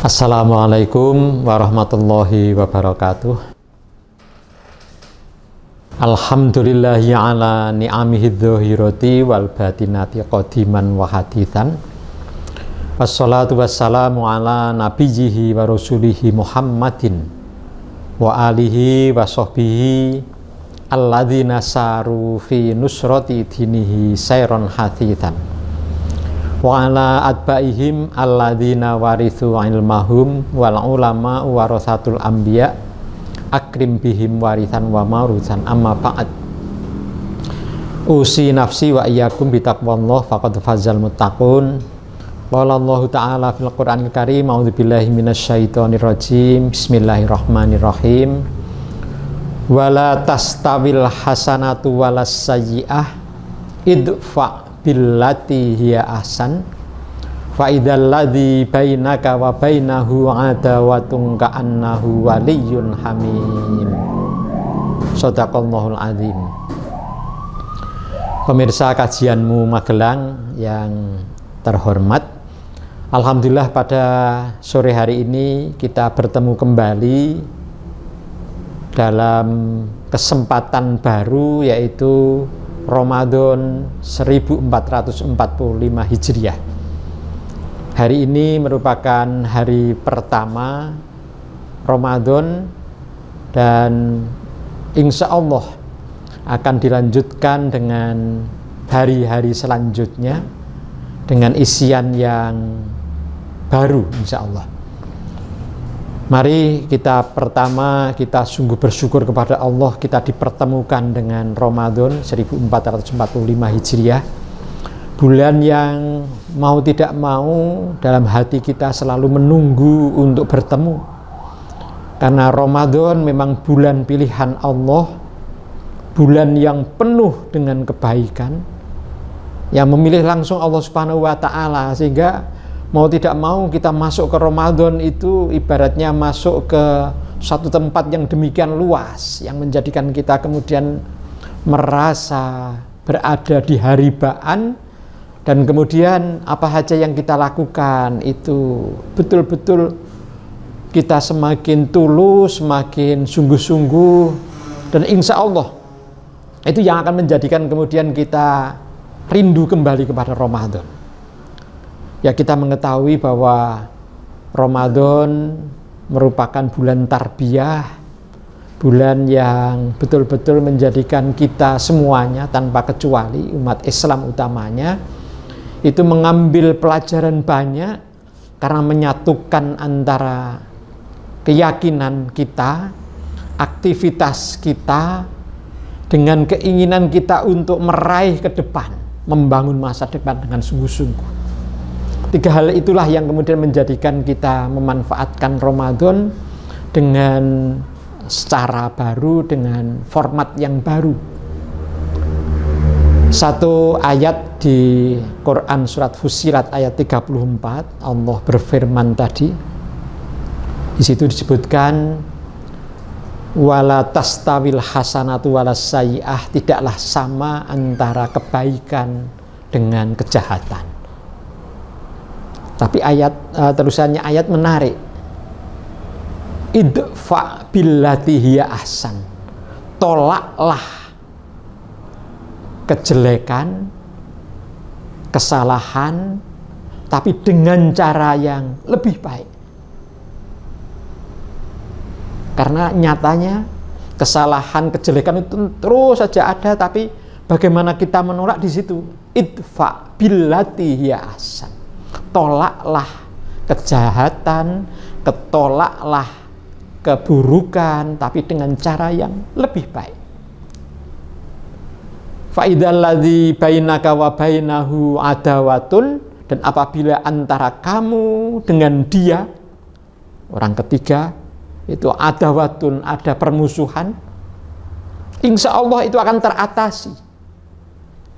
Assalamualaikum warahmatullahi wabarakatuh Alhamdulillahi ala ni'amihi dhuhirati wal batinati qadiman wa hadithan Wassalatu wassalamu ala nabijihi wa rasulihi Muhammadin wa alihi wa sahbihi alladhi nasaru fi nusrati dinihi sayron hadithan wa ala atbaihim alladzina warithu ilmahum wal ulama warasatul anbiya akrim bihim warisan wa marusan amma ba'd usi nafsi wa iyyakum bitaqwallah faqad fazal muttaqun qala Allah ta'ala fil Qur'anil Karim a'udzubillahi minasyaitonir rajim bismillahirrahmanirrahim wala tastawil hasanatu walas sayyi'ah idfa billati hiya ahsan fa idzal ladzi bainaka wa bainahu adawatun annahu waliyyun hamim sadaqallahul azim pemirsa kajianmu Magelang yang terhormat Alhamdulillah pada sore hari ini kita bertemu kembali dalam kesempatan baru yaitu Ramadan 1445 Hijriah. Hari ini merupakan hari pertama Ramadan dan insya Allah akan dilanjutkan dengan hari-hari selanjutnya dengan isian yang baru insya Allah. Mari kita pertama kita sungguh bersyukur kepada Allah kita dipertemukan dengan Ramadan 1445 Hijriah. Bulan yang mau tidak mau dalam hati kita selalu menunggu untuk bertemu. Karena Ramadan memang bulan pilihan Allah, bulan yang penuh dengan kebaikan yang memilih langsung Allah Subhanahu wa taala sehingga mau tidak mau kita masuk ke Ramadan itu ibaratnya masuk ke satu tempat yang demikian luas yang menjadikan kita kemudian merasa berada di hari baan dan kemudian apa saja yang kita lakukan itu betul-betul kita semakin tulus, semakin sungguh-sungguh dan insya Allah itu yang akan menjadikan kemudian kita rindu kembali kepada Ramadan ya kita mengetahui bahwa Ramadan merupakan bulan tarbiyah, bulan yang betul-betul menjadikan kita semuanya tanpa kecuali umat Islam utamanya itu mengambil pelajaran banyak karena menyatukan antara keyakinan kita, aktivitas kita dengan keinginan kita untuk meraih ke depan, membangun masa depan dengan sungguh-sungguh tiga hal itulah yang kemudian menjadikan kita memanfaatkan Ramadan dengan secara baru dengan format yang baru satu ayat di Quran surat Fusilat ayat 34 Allah berfirman tadi di situ disebutkan wala tastawil hasanatu wala tidaklah sama antara kebaikan dengan kejahatan tapi ayat uh, terusannya ayat menarik. Idfa billati hiya ahsan. Tolaklah kejelekan, kesalahan, tapi dengan cara yang lebih baik. Karena nyatanya kesalahan, kejelekan itu terus saja ada, tapi bagaimana kita menolak di situ? Idfa billati hiya ahsan tolaklah kejahatan, ketolaklah keburukan, tapi dengan cara yang lebih baik. Fa'idalladzi bainaka wa bainahu adawatun dan apabila antara kamu dengan dia orang ketiga itu adawatun ada permusuhan insya Allah itu akan teratasi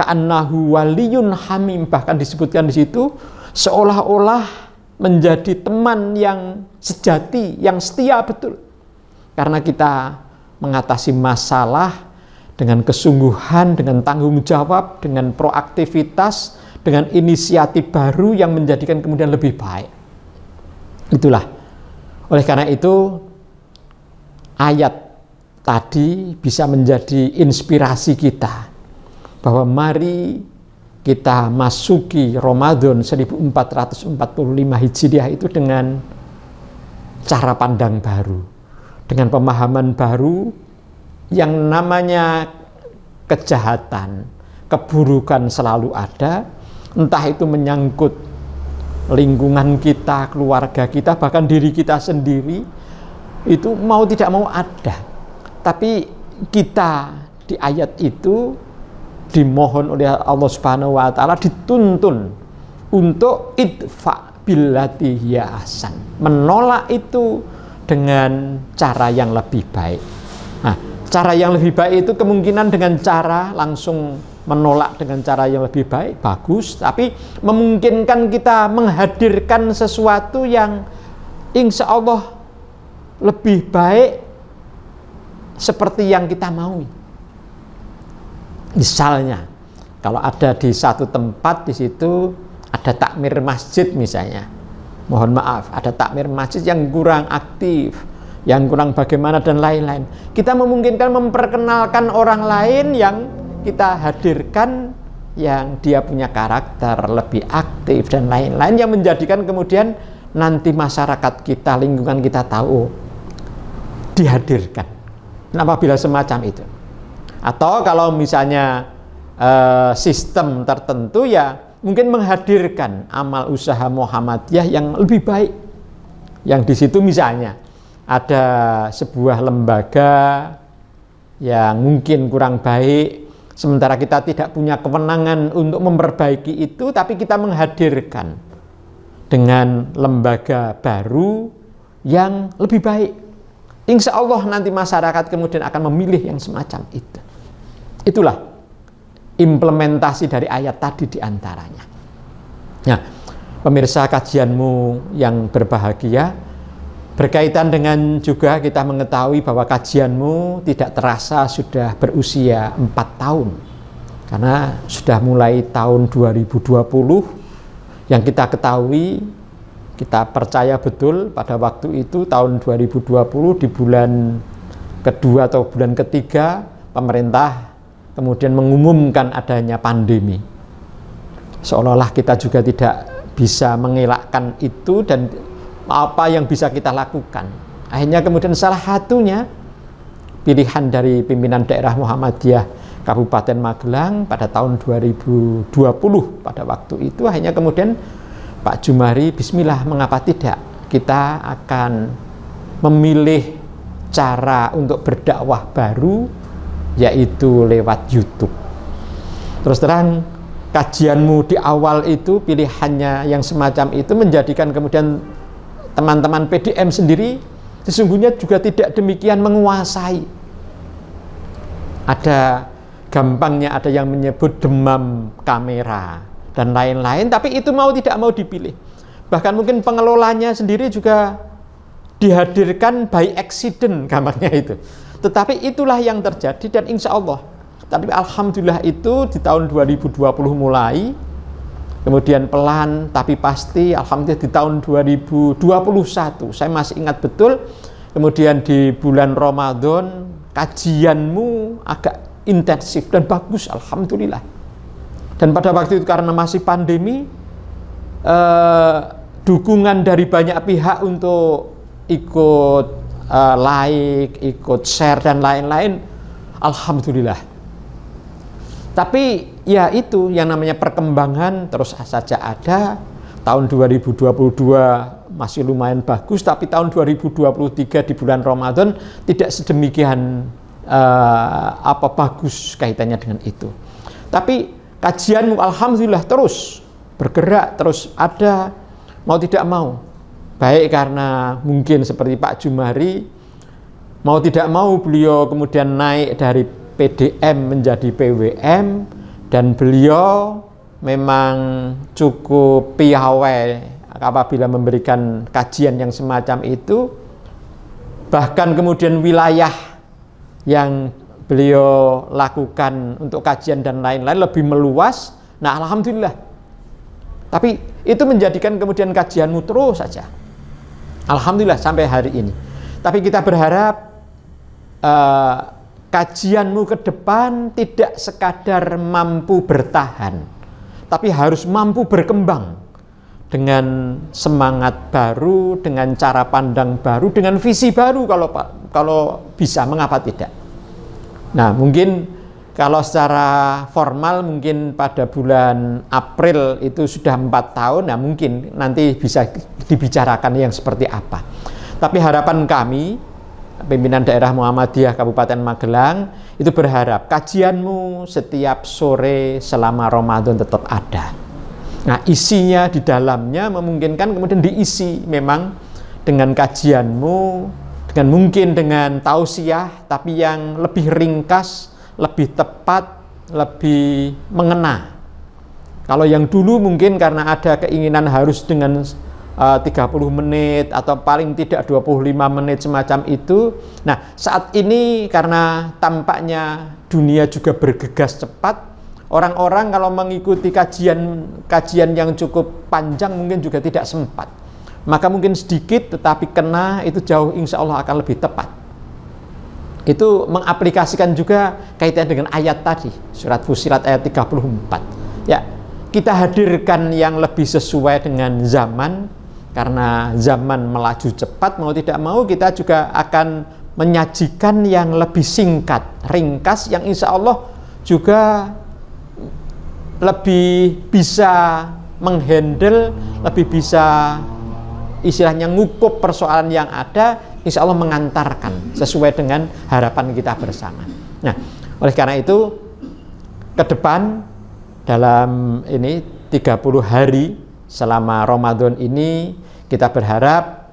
ka'annahu waliyun hamim bahkan disebutkan di situ seolah-olah menjadi teman yang sejati, yang setia betul. Karena kita mengatasi masalah dengan kesungguhan, dengan tanggung jawab, dengan proaktivitas, dengan inisiatif baru yang menjadikan kemudian lebih baik. Itulah. Oleh karena itu ayat tadi bisa menjadi inspirasi kita bahwa mari kita masuki Ramadan 1445 Hijriah itu dengan cara pandang baru, dengan pemahaman baru yang namanya kejahatan, keburukan selalu ada, entah itu menyangkut lingkungan kita, keluarga kita, bahkan diri kita sendiri, itu mau tidak mau ada. Tapi kita di ayat itu dimohon oleh Allah Subhanahu wa taala dituntun untuk idfa billati hiya Menolak itu dengan cara yang lebih baik. Nah, cara yang lebih baik itu kemungkinan dengan cara langsung menolak dengan cara yang lebih baik bagus, tapi memungkinkan kita menghadirkan sesuatu yang insya Allah lebih baik seperti yang kita mau misalnya kalau ada di satu tempat di situ ada takmir masjid misalnya mohon maaf ada takmir masjid yang kurang aktif yang kurang bagaimana dan lain-lain kita memungkinkan memperkenalkan orang lain yang kita hadirkan yang dia punya karakter lebih aktif dan lain-lain yang menjadikan kemudian nanti masyarakat kita lingkungan kita tahu dihadirkan. apabila semacam itu. Atau kalau misalnya uh, sistem tertentu ya mungkin menghadirkan amal usaha Muhammadiyah yang lebih baik. Yang di situ misalnya ada sebuah lembaga yang mungkin kurang baik, sementara kita tidak punya kewenangan untuk memperbaiki itu, tapi kita menghadirkan dengan lembaga baru yang lebih baik. Insya Allah nanti masyarakat kemudian akan memilih yang semacam itu. Itulah implementasi dari ayat tadi diantaranya. Nah, ya, pemirsa kajianmu yang berbahagia, berkaitan dengan juga kita mengetahui bahwa kajianmu tidak terasa sudah berusia 4 tahun. Karena sudah mulai tahun 2020 yang kita ketahui kita percaya betul pada waktu itu tahun 2020 di bulan kedua atau bulan ketiga pemerintah kemudian mengumumkan adanya pandemi. Seolah-olah kita juga tidak bisa mengelakkan itu dan apa yang bisa kita lakukan. Akhirnya kemudian salah satunya pilihan dari pimpinan daerah Muhammadiyah Kabupaten Magelang pada tahun 2020 pada waktu itu akhirnya kemudian Pak Jumari bismillah mengapa tidak kita akan memilih cara untuk berdakwah baru yaitu lewat YouTube. Terus terang, kajianmu di awal itu pilihannya yang semacam itu menjadikan kemudian teman-teman PDM sendiri sesungguhnya juga tidak demikian menguasai. Ada gampangnya ada yang menyebut demam kamera dan lain-lain, tapi itu mau tidak mau dipilih. Bahkan mungkin pengelolanya sendiri juga dihadirkan by accident gambarnya itu tetapi itulah yang terjadi dan insya Allah. Tapi Alhamdulillah itu di tahun 2020 mulai, kemudian pelan tapi pasti Alhamdulillah di tahun 2021. Saya masih ingat betul, kemudian di bulan Ramadan kajianmu agak intensif dan bagus Alhamdulillah. Dan pada waktu itu karena masih pandemi, eh, dukungan dari banyak pihak untuk ikut uh, like, ikut share dan lain-lain, alhamdulillah. Tapi ya itu yang namanya perkembangan terus saja ada. Tahun 2022 masih lumayan bagus, tapi tahun 2023 di bulan Ramadan tidak sedemikian uh, apa bagus kaitannya dengan itu. Tapi kajianmu alhamdulillah terus bergerak terus ada mau tidak mau baik karena mungkin seperti Pak Jumari mau tidak mau beliau kemudian naik dari PDM menjadi PWM dan beliau memang cukup piawai apabila memberikan kajian yang semacam itu bahkan kemudian wilayah yang beliau lakukan untuk kajian dan lain-lain lebih meluas nah alhamdulillah tapi itu menjadikan kemudian kajianmu terus saja Alhamdulillah sampai hari ini. Tapi kita berharap uh, kajianmu ke depan tidak sekadar mampu bertahan, tapi harus mampu berkembang dengan semangat baru, dengan cara pandang baru, dengan visi baru kalau kalau bisa mengapa tidak. Nah, mungkin kalau secara formal mungkin pada bulan April itu sudah empat tahun, nah mungkin nanti bisa dibicarakan yang seperti apa. Tapi harapan kami, pimpinan daerah Muhammadiyah Kabupaten Magelang, itu berharap kajianmu setiap sore selama Ramadan tetap ada. Nah isinya di dalamnya memungkinkan kemudian diisi memang dengan kajianmu, dengan mungkin dengan tausiah, tapi yang lebih ringkas, lebih tepat, lebih mengena. Kalau yang dulu mungkin karena ada keinginan harus dengan eh, uh, 30 menit atau paling tidak 25 menit semacam itu. Nah, saat ini karena tampaknya dunia juga bergegas cepat, orang-orang kalau mengikuti kajian kajian yang cukup panjang mungkin juga tidak sempat. Maka mungkin sedikit tetapi kena itu jauh insya Allah akan lebih tepat itu mengaplikasikan juga kaitan dengan ayat tadi surat Fusilat ayat 34 ya kita hadirkan yang lebih sesuai dengan zaman karena zaman melaju cepat mau tidak mau kita juga akan menyajikan yang lebih singkat ringkas yang insya Allah juga lebih bisa menghandle lebih bisa istilahnya ngukup persoalan yang ada insya Allah mengantarkan sesuai dengan harapan kita bersama. Nah, oleh karena itu ke depan dalam ini 30 hari selama Ramadan ini kita berharap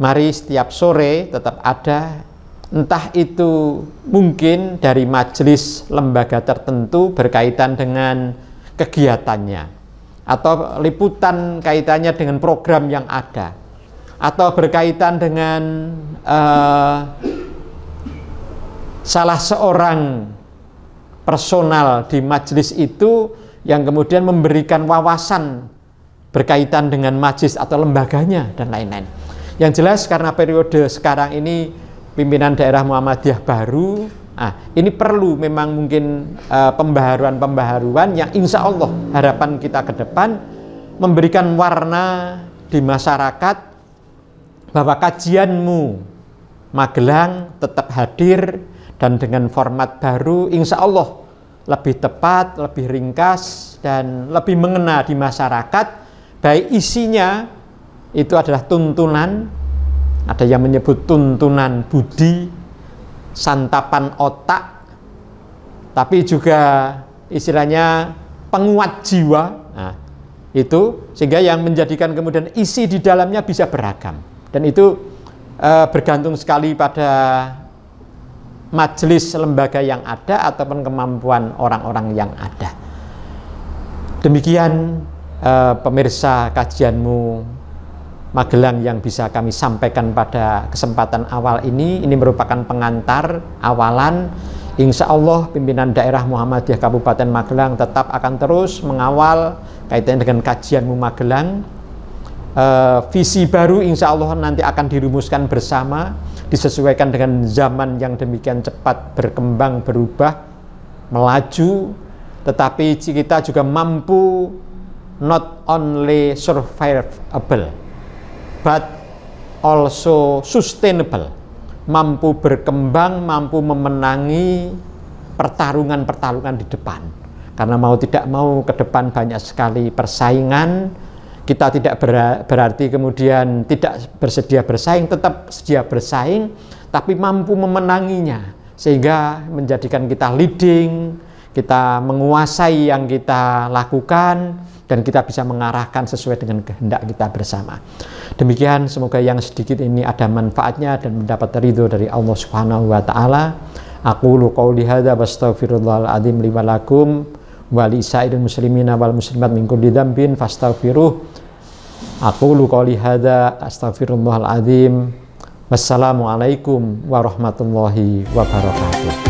mari setiap sore tetap ada entah itu mungkin dari majelis lembaga tertentu berkaitan dengan kegiatannya atau liputan kaitannya dengan program yang ada atau berkaitan dengan uh, salah seorang personal di majelis itu yang kemudian memberikan wawasan berkaitan dengan majelis atau lembaganya dan lain-lain. Yang jelas karena periode sekarang ini pimpinan daerah Muhammadiyah baru, nah, ini perlu memang mungkin eh, pembaharuan-pembaharuan uh, yang insya Allah harapan kita ke depan memberikan warna di masyarakat bahwa kajianmu Magelang tetap hadir dan dengan format baru insya Allah lebih tepat, lebih ringkas, dan lebih mengena di masyarakat baik isinya itu adalah tuntunan ada yang menyebut tuntunan budi santapan otak tapi juga istilahnya penguat jiwa nah, itu sehingga yang menjadikan kemudian isi di dalamnya bisa beragam dan itu eh, bergantung sekali pada majelis lembaga yang ada ataupun kemampuan orang-orang yang ada. Demikian eh, pemirsa kajianmu Magelang yang bisa kami sampaikan pada kesempatan awal ini. Ini merupakan pengantar awalan. Insya Allah pimpinan daerah Muhammadiyah Kabupaten Magelang tetap akan terus mengawal kaitannya dengan kajianmu Magelang uh, visi baru insya Allah nanti akan dirumuskan bersama disesuaikan dengan zaman yang demikian cepat berkembang berubah melaju tetapi kita juga mampu not only survivable but also sustainable mampu berkembang mampu memenangi pertarungan-pertarungan di depan karena mau tidak mau ke depan banyak sekali persaingan kita tidak berarti kemudian tidak bersedia bersaing, tetap sedia bersaing, tapi mampu memenanginya sehingga menjadikan kita leading, kita menguasai yang kita lakukan dan kita bisa mengarahkan sesuai dengan kehendak kita bersama. Demikian semoga yang sedikit ini ada manfaatnya dan mendapat ridho dari Allah Subhanahu wa taala. Aku qauli hadza wastaghfirullahal azim li wa lakum wa li muslimina wal muslimat min kulli dzambin fastaghfiruh Aqulu qawli hadza astaghfirullahal azim. Wassalamualaikum warahmatullahi wabarakatuh.